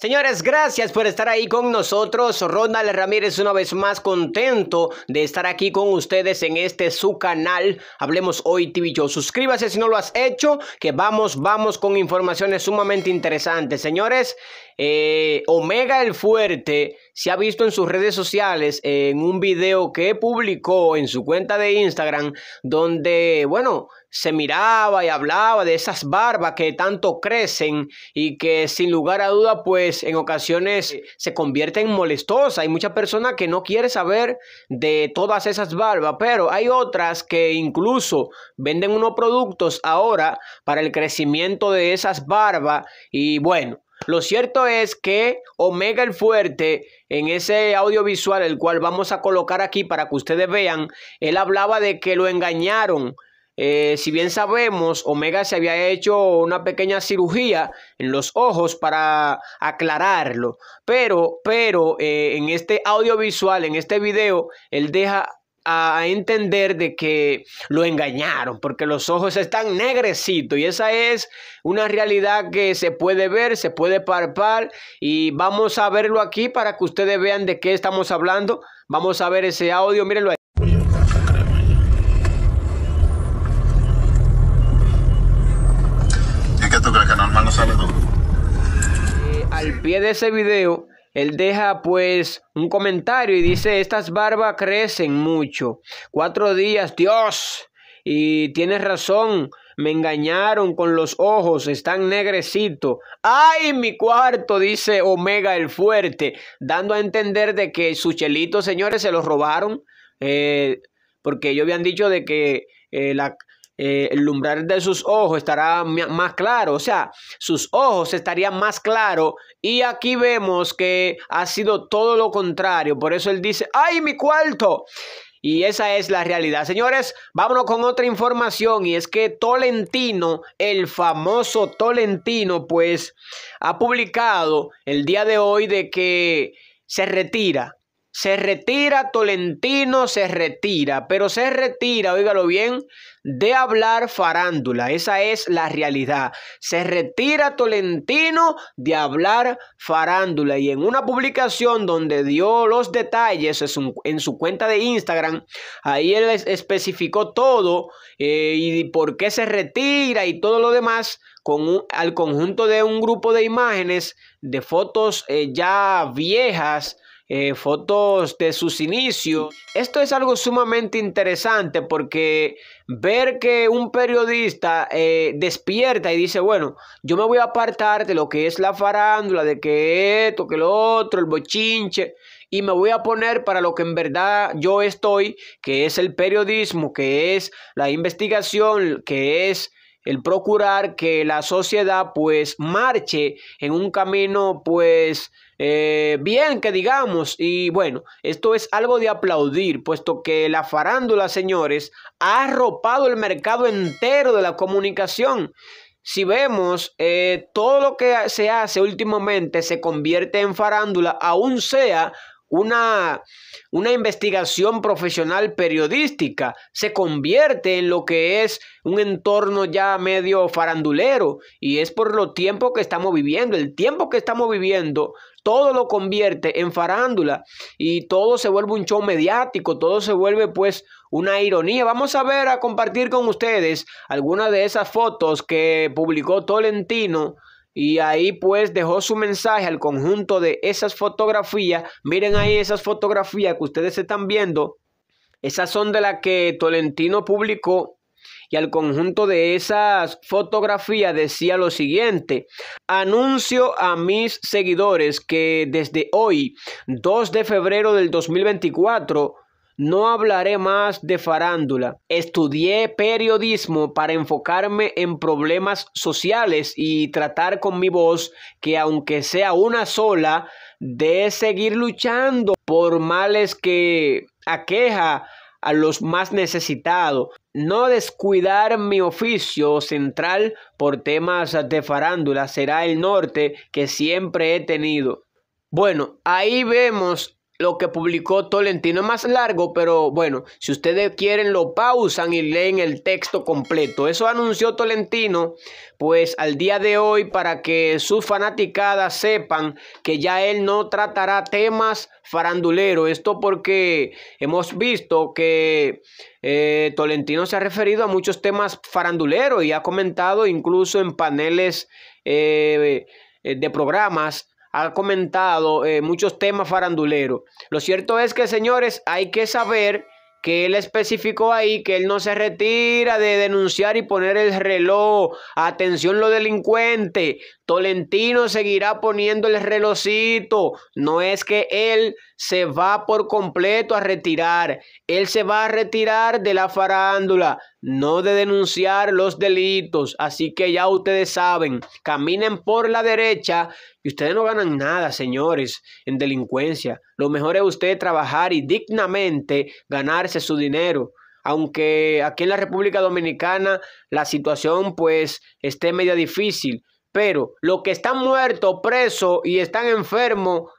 Señores, gracias por estar ahí con nosotros. Ronald Ramírez una vez más contento de estar aquí con ustedes en este su canal. Hablemos hoy TV Suscríbase si no lo has hecho, que vamos, vamos con informaciones sumamente interesantes. Señores, eh, Omega el Fuerte se ha visto en sus redes sociales en un video que publicó en su cuenta de Instagram, donde, bueno, se miraba y hablaba de esas barbas que tanto crecen y que sin lugar a duda pues en ocasiones se convierten en molestosas. Hay mucha persona que no quiere saber de todas esas barbas, pero hay otras que incluso venden unos productos ahora para el crecimiento de esas barbas y bueno. Lo cierto es que Omega el Fuerte, en ese audiovisual, el cual vamos a colocar aquí para que ustedes vean, él hablaba de que lo engañaron. Eh, si bien sabemos, Omega se había hecho una pequeña cirugía en los ojos para aclararlo. Pero, pero eh, en este audiovisual, en este video, él deja a entender de que lo engañaron, porque los ojos están negrecitos y esa es una realidad que se puede ver, se puede parpar y vamos a verlo aquí para que ustedes vean de qué estamos hablando. Vamos a ver ese audio, mírenlo ahí. tú eh, al pie de ese video él deja pues un comentario y dice, estas barbas crecen mucho. Cuatro días, Dios. Y tienes razón, me engañaron con los ojos, están negrecitos. ¡Ay, mi cuarto! dice Omega el Fuerte, dando a entender de que sus chelitos, señores, se los robaron. Eh, porque ellos habían dicho de que eh, la, eh, el umbral de sus ojos estará más claro, o sea, sus ojos estarían más claros. Y aquí vemos que ha sido todo lo contrario, por eso él dice, ¡ay, mi cuarto! Y esa es la realidad. Señores, vámonos con otra información y es que Tolentino, el famoso Tolentino, pues ha publicado el día de hoy de que se retira se retira Tolentino, se retira, pero se retira, óigalo bien, de hablar farándula. Esa es la realidad. Se retira Tolentino de hablar farándula. Y en una publicación donde dio los detalles en su cuenta de Instagram, ahí él especificó todo eh, y por qué se retira y todo lo demás con al conjunto de un grupo de imágenes, de fotos eh, ya viejas eh, fotos de sus inicios. Esto es algo sumamente interesante porque ver que un periodista eh, despierta y dice, bueno, yo me voy a apartar de lo que es la farándula, de que esto, que lo otro, el bochinche, y me voy a poner para lo que en verdad yo estoy, que es el periodismo, que es la investigación, que es el procurar que la sociedad pues marche en un camino pues eh, bien, que digamos, y bueno, esto es algo de aplaudir, puesto que la farándula, señores, ha arropado el mercado entero de la comunicación. Si vemos, eh, todo lo que se hace últimamente se convierte en farándula, aún sea una, una, investigación profesional periodística, se convierte en lo que es un entorno ya medio farandulero y es por lo tiempo que estamos viviendo. El tiempo que estamos viviendo todo lo convierte en farándula y todo se vuelve un show mediático, todo se vuelve pues una ironía. Vamos a ver, a compartir con ustedes algunas de esas fotos que publicó Tolentino. Y ahí pues dejó su mensaje al conjunto de esas fotografías. Miren ahí esas fotografías que ustedes están viendo. Esas son de las que Tolentino publicó y al conjunto de esas fotografías decía lo siguiente, anuncio a mis seguidores que desde hoy, 2 de febrero del 2024, no hablaré más de farándula. Estudié periodismo para enfocarme en problemas sociales y tratar con mi voz, que aunque sea una sola, de seguir luchando por males que aqueja a los más necesitados. No descuidar mi oficio central por temas de farándula será el norte que siempre he tenido. Bueno, ahí vemos lo que publicó Tolentino. Es más largo, pero bueno, si ustedes quieren lo pausan y leen el texto completo. Eso anunció Tolentino, pues al día de hoy, para que sus fanaticadas sepan que ya él no tratará temas faranduleros. Esto porque hemos visto que eh, Tolentino se ha referido a muchos temas faranduleros y ha comentado incluso en paneles... Eh, eh, de programas ha comentado eh, muchos temas faranduleros. Lo cierto es que, señores, hay que saber que él especificó ahí que él no se retira de denunciar y poner el reloj. Atención lo delincuente. Tolentino seguirá poniendo el relojito No es que él se va por completo a retirar. Él se va a retirar de la farándula, no de denunciar los delitos. Así que ya ustedes saben, caminen por la derecha y ustedes no ganan nada, señores, en delincuencia. Lo mejor es usted trabajar y dignamente ganarse su dinero aunque aquí en la República Dominicana la situación pues esté media difícil, pero los que están muertos, presos y están enfermos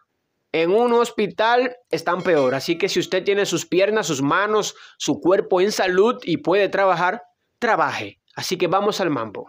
en un hospital están peor. Así que si usted tiene sus piernas, sus manos, su cuerpo en salud y puede trabajar, trabaje. Así que vamos al mambo.